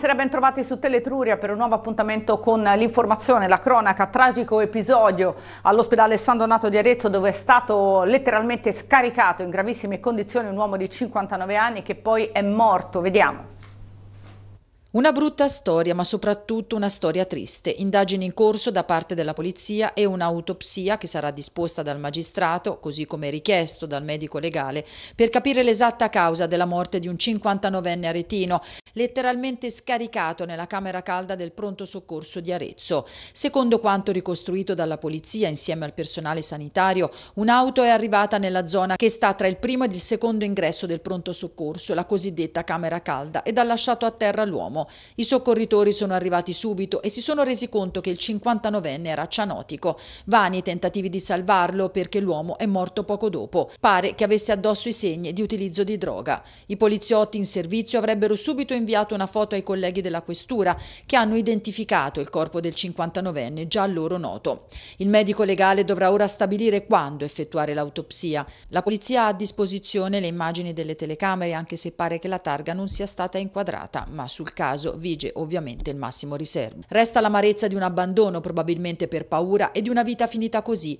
Buonasera, bentrovati su Teletruria per un nuovo appuntamento con l'informazione, la cronaca, tragico episodio all'ospedale San Donato di Arezzo dove è stato letteralmente scaricato in gravissime condizioni un uomo di 59 anni che poi è morto, vediamo. Una brutta storia, ma soprattutto una storia triste. Indagini in corso da parte della polizia e un'autopsia che sarà disposta dal magistrato, così come richiesto dal medico legale, per capire l'esatta causa della morte di un 59enne aretino, letteralmente scaricato nella camera calda del pronto soccorso di Arezzo. Secondo quanto ricostruito dalla polizia insieme al personale sanitario, un'auto è arrivata nella zona che sta tra il primo ed il secondo ingresso del pronto soccorso, la cosiddetta camera calda, ed ha lasciato a terra l'uomo. Palermo. I soccorritori sono arrivati subito e si sono resi conto che il 59enne era cianotico. Vani i tentativi di salvarlo perché l'uomo è morto poco dopo. Pare che avesse addosso i segni di utilizzo di droga. I poliziotti in servizio avrebbero subito inviato una foto ai colleghi della questura che hanno identificato il corpo del 59enne già loro noto. Il medico legale dovrà ora stabilire quando effettuare l'autopsia. La polizia ha a disposizione le immagini delle telecamere anche se pare che la targa non sia stata inquadrata, ma sul caso caso vige ovviamente il massimo riservo. Resta l'amarezza di un abbandono probabilmente per paura e di una vita finita così,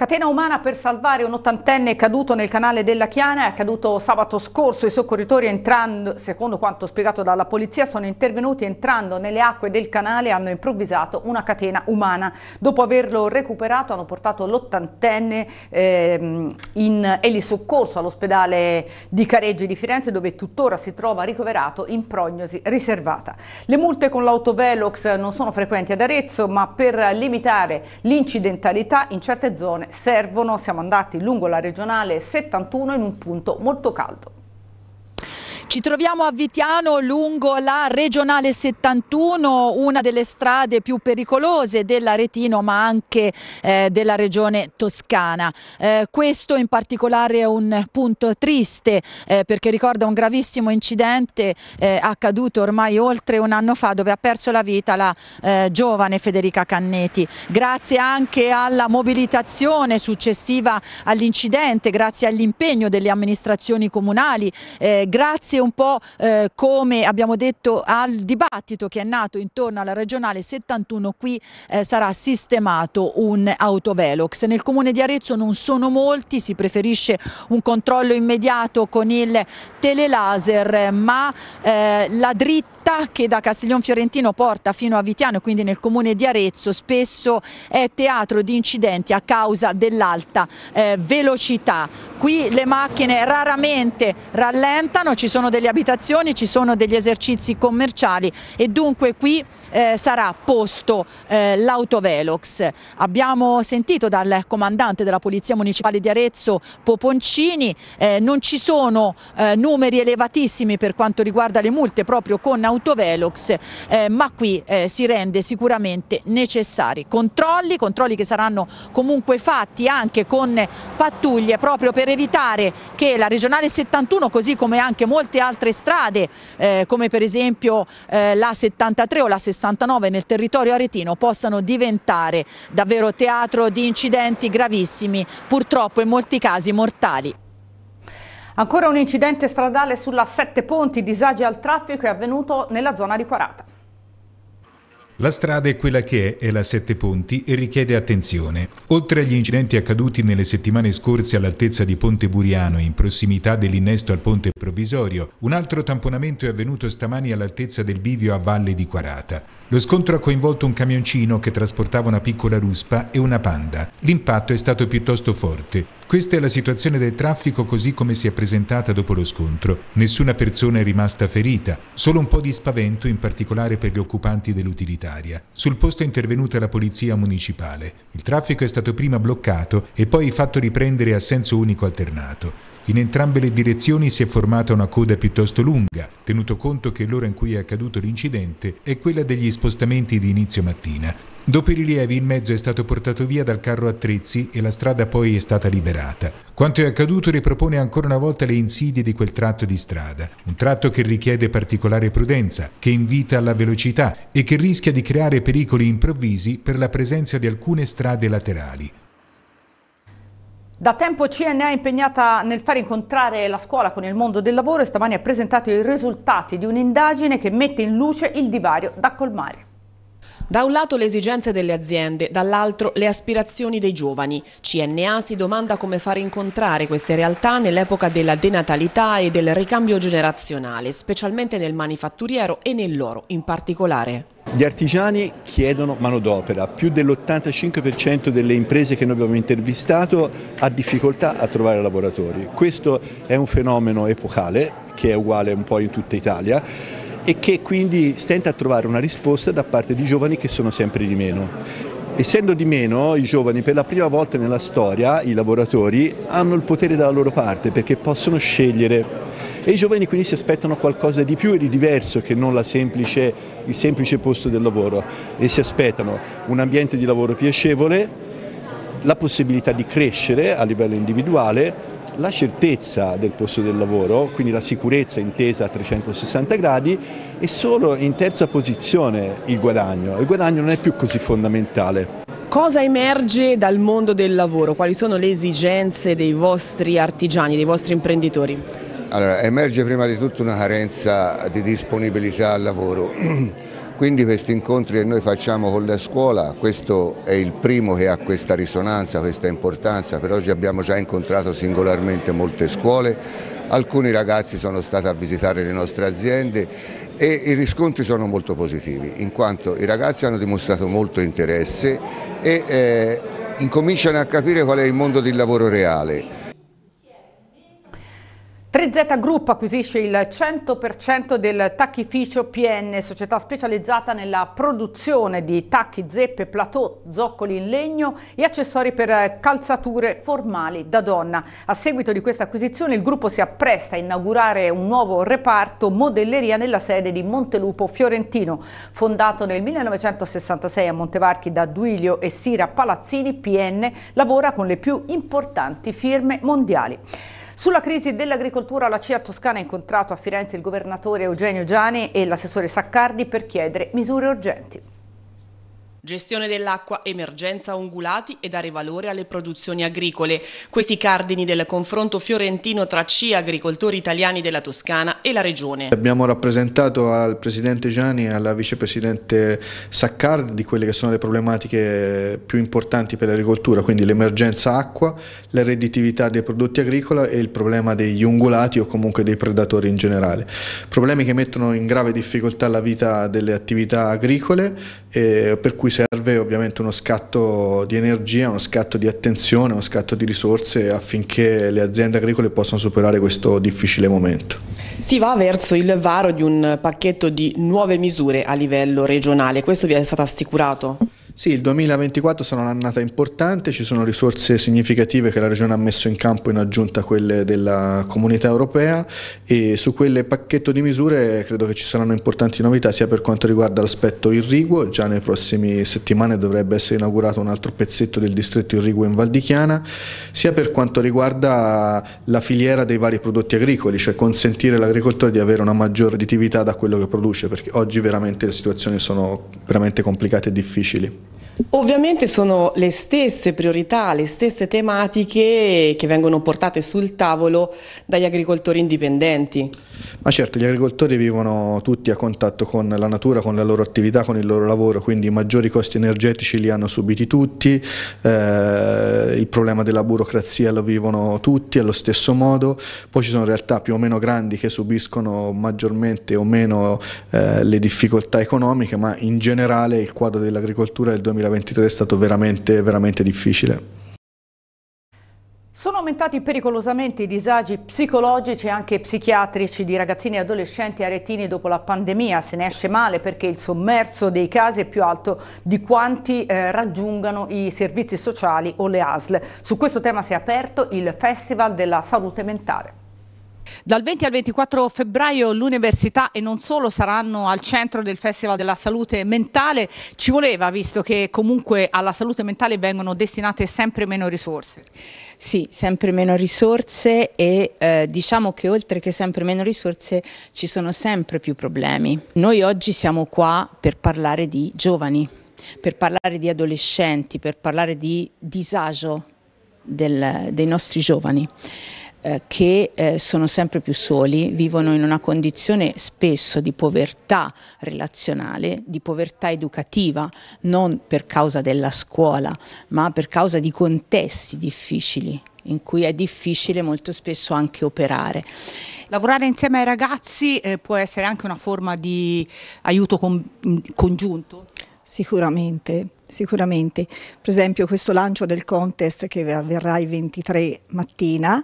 Catena umana per salvare un ottantenne caduto nel canale della Chiana, è accaduto sabato scorso. I soccorritori, entrando, secondo quanto spiegato dalla polizia, sono intervenuti entrando nelle acque del canale e hanno improvvisato una catena umana. Dopo averlo recuperato hanno portato l'ottantenne eh, in elisoccorso all'ospedale di Careggi di Firenze dove tuttora si trova ricoverato in prognosi riservata. Le multe con l'autovelox non sono frequenti ad Arezzo ma per limitare l'incidentalità in certe zone servono, siamo andati lungo la regionale 71 in un punto molto caldo. Ci troviamo a Vitiano lungo la regionale 71, una delle strade più pericolose dell'Aretino ma anche eh, della regione toscana. Eh, questo in particolare è un punto triste eh, perché ricorda un gravissimo incidente eh, accaduto ormai oltre un anno fa dove ha perso la vita la eh, giovane Federica Canneti. Grazie anche alla mobilitazione successiva all'incidente, grazie all'impegno delle amministrazioni comunali, eh, grazie un po' eh, come abbiamo detto al dibattito che è nato intorno alla regionale 71 qui eh, sarà sistemato un autovelox. Nel comune di Arezzo non sono molti, si preferisce un controllo immediato con il telelaser ma eh, la dritta che da Castiglion Fiorentino porta fino a Vitiano e quindi nel comune di Arezzo spesso è teatro di incidenti a causa dell'alta eh, velocità. Qui le macchine raramente rallentano, ci sono delle abitazioni, ci sono degli esercizi commerciali e dunque qui eh, sarà posto eh, l'autovelox. Abbiamo sentito dal comandante della Polizia Municipale di Arezzo, Poponcini, eh, non ci sono eh, numeri elevatissimi per quanto riguarda le multe proprio con autovelox, eh, ma qui eh, si rende sicuramente necessari controlli, controlli che saranno comunque fatti anche con pattuglie proprio per evitare che la regionale 71 così come anche molte altre strade eh, come per esempio eh, la 73 o la 69 nel territorio aretino possano diventare davvero teatro di incidenti gravissimi, purtroppo in molti casi mortali. Ancora un incidente stradale sulla Sette Ponti, disagi al traffico è avvenuto nella zona di Quarata. La strada è quella che è è la Sette Ponti e richiede attenzione. Oltre agli incidenti accaduti nelle settimane scorse all'altezza di Ponte Buriano in prossimità dell'innesto al ponte provvisorio, un altro tamponamento è avvenuto stamani all'altezza del bivio a Valle di Quarata. Lo scontro ha coinvolto un camioncino che trasportava una piccola ruspa e una panda. L'impatto è stato piuttosto forte. Questa è la situazione del traffico così come si è presentata dopo lo scontro. Nessuna persona è rimasta ferita, solo un po' di spavento in particolare per gli occupanti dell'utilitaria. Sul posto è intervenuta la polizia municipale. Il traffico è stato prima bloccato e poi fatto riprendere a senso unico alternato. In entrambe le direzioni si è formata una coda piuttosto lunga, tenuto conto che l'ora in cui è accaduto l'incidente è quella degli spostamenti di inizio mattina. Dopo i rilievi il mezzo è stato portato via dal carro attrezzi e la strada poi è stata liberata. Quanto è accaduto ripropone ancora una volta le insidie di quel tratto di strada, un tratto che richiede particolare prudenza, che invita alla velocità e che rischia di creare pericoli improvvisi per la presenza di alcune strade laterali. Da tempo CNA è impegnata nel far incontrare la scuola con il mondo del lavoro e stamani ha presentato i risultati di un'indagine che mette in luce il divario da colmare. Da un lato le esigenze delle aziende, dall'altro le aspirazioni dei giovani. CNA si domanda come far incontrare queste realtà nell'epoca della denatalità e del ricambio generazionale, specialmente nel manifatturiero e nell'oro in particolare. Gli artigiani chiedono manodopera, più dell'85% delle imprese che noi abbiamo intervistato ha difficoltà a trovare lavoratori. Questo è un fenomeno epocale che è uguale un po' in tutta Italia e che quindi stenta a trovare una risposta da parte di giovani che sono sempre di meno. Essendo di meno, i giovani per la prima volta nella storia, i lavoratori, hanno il potere dalla loro parte perché possono scegliere e i giovani quindi si aspettano qualcosa di più e di diverso che non semplice, il semplice posto del lavoro e si aspettano un ambiente di lavoro piacevole, la possibilità di crescere a livello individuale la certezza del posto del lavoro, quindi la sicurezza intesa a 360 gradi e solo in terza posizione il guadagno. Il guadagno non è più così fondamentale. Cosa emerge dal mondo del lavoro? Quali sono le esigenze dei vostri artigiani, dei vostri imprenditori? Allora, emerge prima di tutto una carenza di disponibilità al lavoro Quindi questi incontri che noi facciamo con la scuola, questo è il primo che ha questa risonanza, questa importanza, per oggi abbiamo già incontrato singolarmente molte scuole, alcuni ragazzi sono stati a visitare le nostre aziende e i riscontri sono molto positivi, in quanto i ragazzi hanno dimostrato molto interesse e eh, incominciano a capire qual è il mondo del lavoro reale 3Z Group acquisisce il 100% del tacchificio PN, società specializzata nella produzione di tacchi, zeppe, plateau, zoccoli in legno e accessori per eh, calzature formali da donna. A seguito di questa acquisizione il gruppo si appresta a inaugurare un nuovo reparto modelleria nella sede di Montelupo Fiorentino. Fondato nel 1966 a Montevarchi da Duilio e Sira Palazzini, PN lavora con le più importanti firme mondiali. Sulla crisi dell'agricoltura la CIA Toscana ha incontrato a Firenze il governatore Eugenio Giani e l'assessore Saccardi per chiedere misure urgenti. Gestione dell'acqua, emergenza ungulati e dare valore alle produzioni agricole. Questi cardini del confronto fiorentino tra CI agricoltori italiani della Toscana e la Regione. Abbiamo rappresentato al Presidente Gianni e alla Vicepresidente Saccardi di quelle che sono le problematiche più importanti per l'agricoltura, quindi l'emergenza acqua, la redditività dei prodotti agricoli e il problema degli ungulati o comunque dei predatori in generale. Problemi che mettono in grave difficoltà la vita delle attività agricole eh, per cui serve ovviamente uno scatto di energia, uno scatto di attenzione, uno scatto di risorse affinché le aziende agricole possano superare questo difficile momento. Si va verso il varo di un pacchetto di nuove misure a livello regionale, questo vi è stato assicurato? Sì, il 2024 sarà un'annata importante, ci sono risorse significative che la Regione ha messo in campo in aggiunta a quelle della comunità europea e su quel pacchetto di misure credo che ci saranno importanti novità sia per quanto riguarda l'aspetto irriguo, già nelle prossime settimane dovrebbe essere inaugurato un altro pezzetto del distretto irriguo in Val di Chiana, sia per quanto riguarda la filiera dei vari prodotti agricoli, cioè consentire all'agricoltore di avere una maggiore redditività da quello che produce, perché oggi veramente le situazioni sono veramente complicate e difficili. Ovviamente sono le stesse priorità, le stesse tematiche che vengono portate sul tavolo dagli agricoltori indipendenti. Ma certo, gli agricoltori vivono tutti a contatto con la natura, con la loro attività, con il loro lavoro, quindi i maggiori costi energetici li hanno subiti tutti, eh, il problema della burocrazia lo vivono tutti allo stesso modo, poi ci sono realtà più o meno grandi che subiscono maggiormente o meno eh, le difficoltà economiche, ma in generale il quadro dell'agricoltura del 2023 è stato veramente, veramente difficile. Sono aumentati pericolosamente i disagi psicologici e anche psichiatrici di ragazzini e adolescenti aretini dopo la pandemia. Se ne esce male perché il sommerso dei casi è più alto di quanti eh, raggiungano i servizi sociali o le ASL. Su questo tema si è aperto il Festival della Salute Mentale. Dal 20 al 24 febbraio l'università e non solo saranno al centro del Festival della Salute Mentale, ci voleva visto che comunque alla salute mentale vengono destinate sempre meno risorse. Sì, sempre meno risorse e eh, diciamo che oltre che sempre meno risorse ci sono sempre più problemi. Noi oggi siamo qua per parlare di giovani, per parlare di adolescenti, per parlare di disagio del, dei nostri giovani. Eh, che eh, sono sempre più soli, vivono in una condizione spesso di povertà relazionale, di povertà educativa, non per causa della scuola, ma per causa di contesti difficili in cui è difficile molto spesso anche operare. Lavorare insieme ai ragazzi eh, può essere anche una forma di aiuto congiunto? Sicuramente sicuramente. Per esempio questo lancio del contest che avverrà il 23 mattina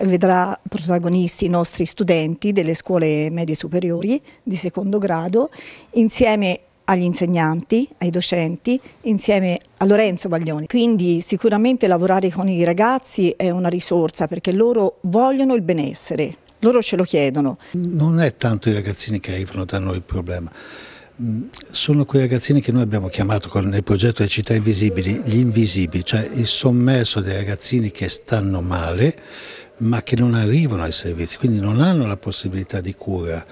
vedrà protagonisti i nostri studenti delle scuole medie superiori di secondo grado insieme agli insegnanti, ai docenti, insieme a Lorenzo Baglioni. Quindi sicuramente lavorare con i ragazzi è una risorsa perché loro vogliono il benessere, loro ce lo chiedono. Non è tanto i ragazzini che arrivano da noi il problema, Mm, sono quei ragazzini che noi abbiamo chiamato con, nel progetto Le città invisibili gli invisibili, cioè il sommerso dei ragazzini che stanno male ma che non arrivano ai servizi, quindi non hanno la possibilità di cura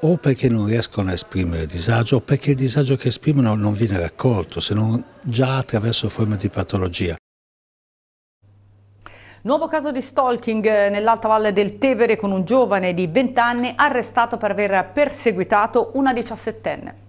o perché non riescono a esprimere il disagio o perché il disagio che esprimono non viene raccolto se non già attraverso forme di patologia. Nuovo caso di stalking eh, nell'Alta Valle del Tevere con un giovane di 20 anni arrestato per aver perseguitato una 17enne.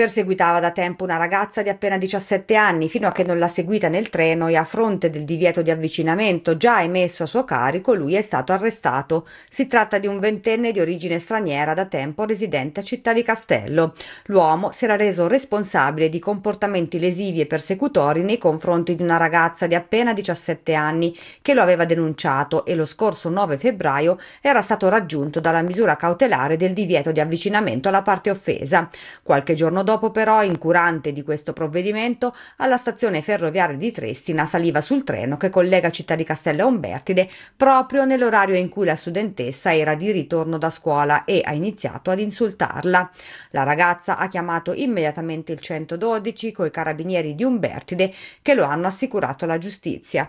Perseguitava da tempo una ragazza di appena 17 anni fino a che non l'ha seguita nel treno e a fronte del divieto di avvicinamento già emesso a suo carico lui è stato arrestato. Si tratta di un ventenne di origine straniera da tempo residente a Città di Castello. L'uomo si era reso responsabile di comportamenti lesivi e persecutori nei confronti di una ragazza di appena 17 anni che lo aveva denunciato e lo scorso 9 febbraio era stato raggiunto dalla misura cautelare del divieto di avvicinamento alla parte offesa. Qualche giorno dopo dopo però, incurante di questo provvedimento, alla stazione ferroviaria di Trestina saliva sul treno che collega Città di Castello a Umbertide proprio nell'orario in cui la studentessa era di ritorno da scuola e ha iniziato ad insultarla. La ragazza ha chiamato immediatamente il 112 coi carabinieri di Umbertide che lo hanno assicurato alla giustizia.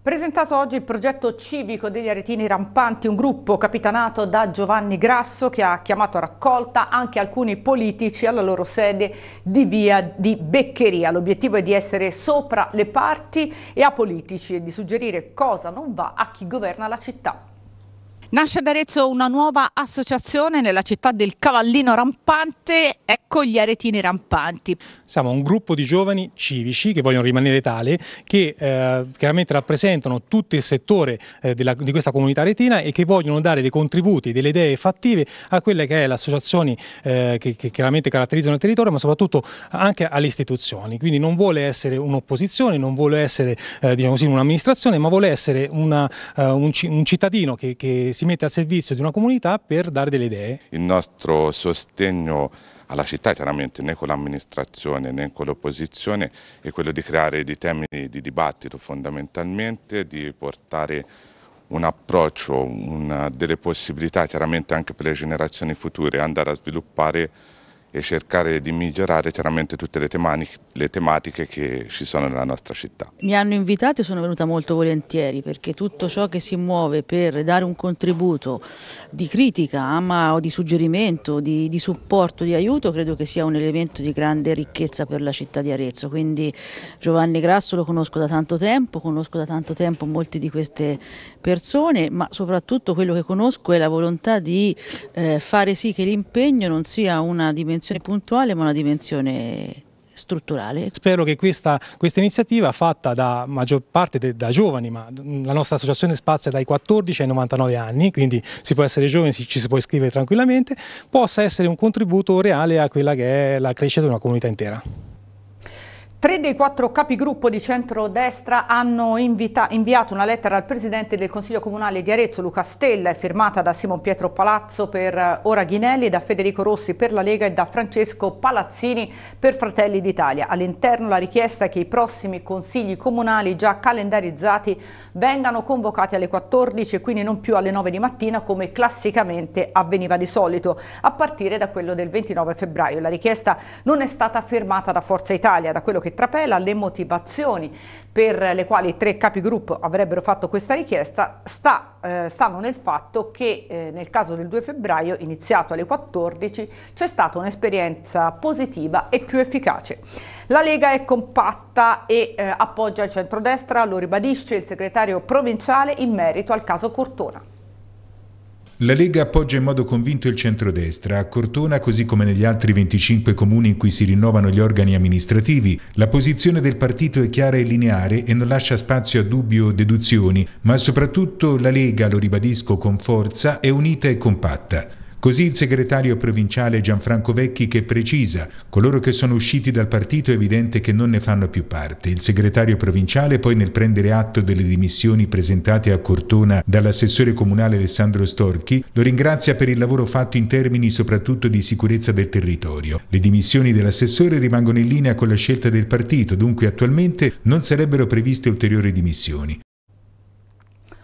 Presentato oggi il progetto civico degli aretini rampanti, un gruppo capitanato da Giovanni Grasso che ha chiamato a raccolta anche alcuni politici alla loro sede di via di Beccheria. L'obiettivo è di essere sopra le parti e a politici e di suggerire cosa non va a chi governa la città. Nasce ad Arezzo una nuova associazione nella città del Cavallino Rampante, ecco gli Aretini Rampanti. Siamo un gruppo di giovani civici che vogliono rimanere tale, che eh, chiaramente rappresentano tutto il settore eh, della, di questa comunità aretina e che vogliono dare dei contributi, delle idee fattive a quelle che sono le associazioni eh, che, che, chiaramente caratterizzano il territorio, ma soprattutto anche alle istituzioni. Quindi non vuole essere un'opposizione, non vuole essere eh, diciamo un'amministrazione, ma vuole essere una, eh, un, un, cittadino che, che si mette al servizio di una comunità per dare delle idee. Il nostro sostegno alla città chiaramente né con l'amministrazione né con l'opposizione è quello di creare dei temi di dibattito fondamentalmente, di portare un approccio, una, delle possibilità chiaramente anche per le generazioni future, andare a sviluppare e cercare di migliorare chiaramente tutte le, temani, le tematiche che ci sono nella nostra città. Mi hanno invitato e sono venuta molto volentieri perché tutto ciò che si muove per dare un contributo di critica ma, o di suggerimento, di, di supporto, di aiuto credo che sia un elemento di grande ricchezza per la città di Arezzo. Quindi Giovanni Grasso lo conosco da tanto tempo, conosco da tanto tempo molte di queste persone ma soprattutto quello che conosco è la volontà di eh, fare sì che l'impegno non sia una dimensione dimensione puntuale ma una dimensione strutturale. Spero che questa, questa, iniziativa fatta da maggior parte de, da giovani, ma la nostra associazione spazia dai 14 ai 99 anni, quindi si può essere giovani, ci, ci si può iscrivere tranquillamente, possa essere un contributo reale a quella che è la crescita di una comunità intera. Tre dei quattro capigruppo di centrodestra hanno invita, inviato una lettera al presidente del Consiglio Comunale di Arezzo, Luca Stella, firmata da Simon Pietro Palazzo per eh, Ora Ghinelli, da Federico Rossi per la Lega e da Francesco Palazzini per Fratelli d'Italia. All'interno la richiesta è che i prossimi consigli comunali già calendarizzati vengano convocati alle 14 e quindi non più alle 9 di mattina come classicamente avveniva di solito, a partire da quello del 29 febbraio. La richiesta non è stata firmata da Forza Italia, da quello che che trapela, le motivazioni per le quali i tre capigruppo avrebbero fatto questa richiesta sta, eh, stanno nel fatto che eh, nel caso del 2 febbraio, iniziato alle 14, c'è stata un'esperienza positiva e più efficace. La Lega è compatta e eh, appoggia il centrodestra, lo ribadisce il segretario provinciale in merito al caso Cortona. La Lega appoggia in modo convinto il centrodestra. A Cortona, così come negli altri 25 comuni in cui si rinnovano gli organi amministrativi, la posizione del partito è chiara e lineare e non lascia spazio a dubbi o deduzioni, ma soprattutto la Lega, lo ribadisco con forza, è unita e compatta. Così il segretario provinciale Gianfranco Vecchi che precisa, coloro che sono usciti dal partito è evidente che non ne fanno più parte. Il segretario provinciale poi nel prendere atto delle dimissioni presentate a Cortona dall'assessore comunale Alessandro Storchi, lo ringrazia per il lavoro fatto in termini soprattutto di sicurezza del territorio. Le dimissioni dell'assessore rimangono in linea con la scelta del partito, dunque attualmente non sarebbero previste ulteriori dimissioni.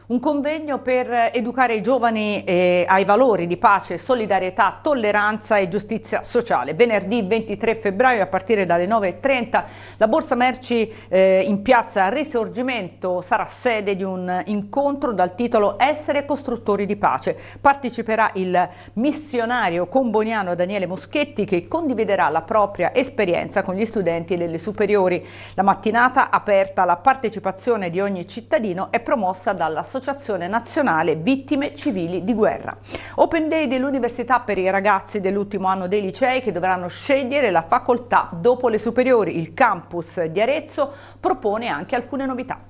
Un convegno per educare i giovani eh, ai valori di pace, solidarietà, tolleranza e giustizia sociale. Venerdì 23 febbraio a partire dalle 9.30 la Borsa Merci eh, in piazza Risorgimento sarà sede di un incontro dal titolo Essere costruttori di pace. Parteciperà il missionario comboniano Daniele Moschetti che condividerà la propria esperienza con gli studenti delle superiori. La mattinata aperta alla partecipazione di ogni cittadino è promossa dalla società dell'Associazione Nazionale Vittime Civili di Guerra. Open Day dell'università per i ragazzi dell'ultimo anno dei licei che dovranno scegliere la facoltà dopo le superiori. Il campus di Arezzo propone anche alcune novità.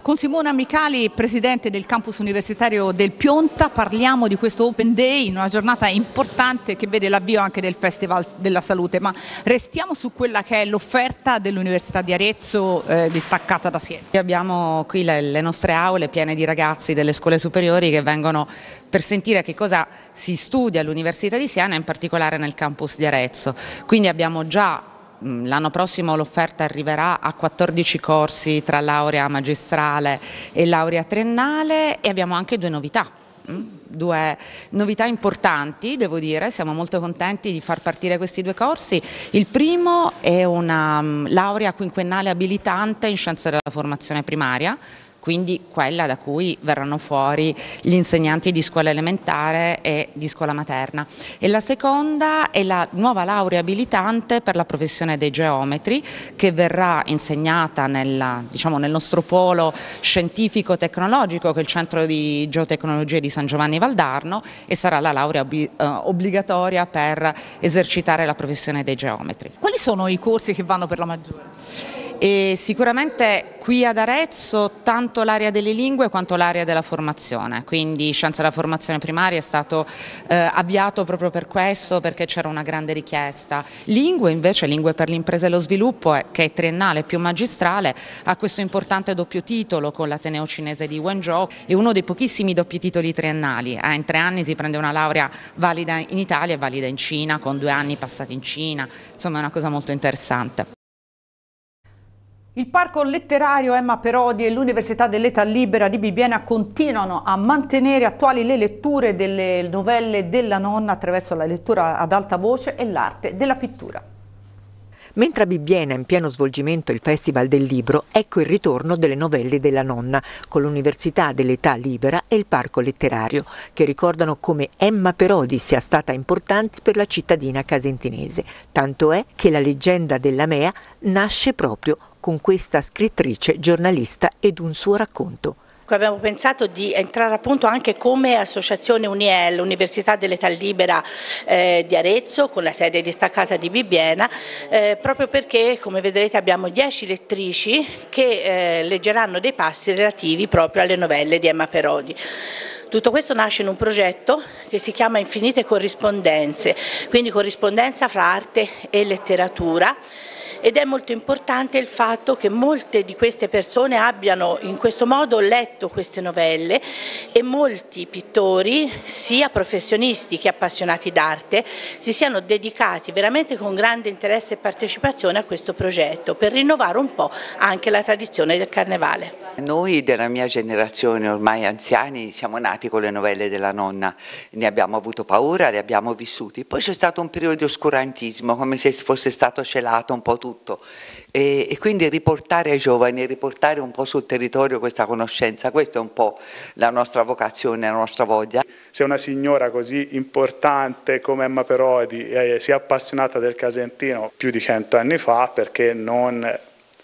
Con Simona Micali, presidente del campus universitario del Pionta, parliamo di questo Open Day, in una giornata importante che vede l'avvio anche del Festival della Salute, ma restiamo su quella che è l'offerta dell'Università di Arezzo eh, distaccata da Siena. Abbiamo qui le, le nostre aule piene di ragazzi delle scuole superiori che vengono per sentire che cosa si studia all'Università di Siena, in particolare nel campus di Arezzo. Quindi abbiamo già Mm, l'anno prossimo l'offerta arriverà a 14 corsi tra laurea magistrale e laurea triennale e abbiamo anche due novità. Mm, due novità importanti, devo dire, siamo molto contenti di far partire questi due corsi. Il primo è una mm, laurea quinquennale abilitante in scienze della formazione primaria, quindi quella da cui verranno fuori gli insegnanti di scuola elementare e di scuola materna. E la seconda è la nuova laurea abilitante per la professione dei geometri che verrà insegnata nella, diciamo, nel nostro polo scientifico-tecnologico che è il Centro di geotecnologia di San Giovanni Valdarno e sarà la laurea eh, obbligatoria per esercitare la professione dei geometri. Quali sono i corsi che vanno per la maggiore? E sicuramente qui ad Arezzo tanto l'area delle lingue quanto l'area della formazione, quindi Scienza della Formazione Primaria è stato eh, avviato proprio per questo, perché c'era una grande richiesta. Lingue invece, Lingue per l'impresa e lo sviluppo, eh, che è triennale più magistrale, ha questo importante doppio titolo con l'Ateneo cinese di Wenzhou, è uno dei pochissimi doppi titoli triennali, eh, in tre anni si prende una laurea valida in Italia e valida in Cina, con due anni passati in Cina, insomma è una cosa molto interessante. Il Parco Letterario Emma Perodi e l'Università dell'Età Libera di Bibbiena continuano a mantenere attuali le letture delle novelle della nonna attraverso la lettura ad alta voce e l'arte della pittura. Mentre a Bibbiena è in pieno svolgimento il Festival del Libro, ecco il ritorno delle novelle della nonna, con l'Università dell'Età Libera e il Parco Letterario, che ricordano come Emma Perodi sia stata importante per la cittadina casentinese. Tanto è che la leggenda della Mea nasce proprio con questa scrittrice, giornalista ed un suo racconto ecco, abbiamo pensato di entrare appunto anche come associazione UNIEL, Università dell'età libera eh, di Arezzo con la sede distaccata di Bibbiena, eh, proprio perché come vedrete abbiamo dieci lettrici che eh, leggeranno dei passi relativi proprio alle novelle di Emma Perodi. Tutto questo nasce in un progetto che si chiama Infinite Corrispondenze, quindi corrispondenza fra arte e letteratura ed è molto importante il fatto che molte di queste persone abbiano in questo modo letto queste novelle e molti pittori, sia professionisti che appassionati d'arte, si siano dedicati veramente con grande interesse e partecipazione a questo progetto per rinnovare un po' anche la tradizione del Carnevale. Noi della mia generazione, ormai anziani, siamo nati con le novelle della nonna, ne abbiamo avuto paura, le abbiamo vissute. Poi c'è stato un periodo di oscurantismo, come se fosse stato celato un po' tutto. E, e quindi riportare ai giovani, riportare un po' sul territorio questa conoscenza, questa è un po' la nostra vocazione, la nostra voglia. Se una signora così importante come Emma Perodi eh, si è appassionata del Casentino più di cento anni fa, perché non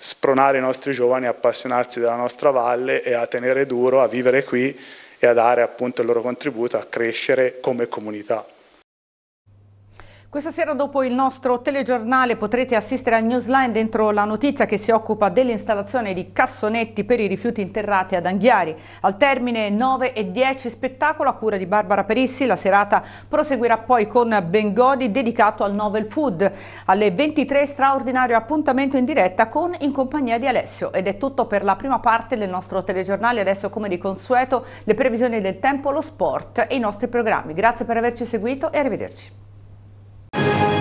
spronare i nostri giovani a appassionarsi della nostra valle e a tenere duro, a vivere qui e a dare appunto il loro contributo a crescere come comunità. Questa sera dopo il nostro telegiornale potrete assistere al Newsline dentro la notizia che si occupa dell'installazione di cassonetti per i rifiuti interrati ad Anghiari. Al termine 9 e 10 spettacolo a cura di Barbara Perissi, la serata proseguirà poi con Bengodi dedicato al Novel Food. Alle 23 straordinario appuntamento in diretta con In compagnia di Alessio. Ed è tutto per la prima parte del nostro telegiornale, adesso come di consueto le previsioni del tempo, lo sport e i nostri programmi. Grazie per averci seguito e arrivederci. Thank you.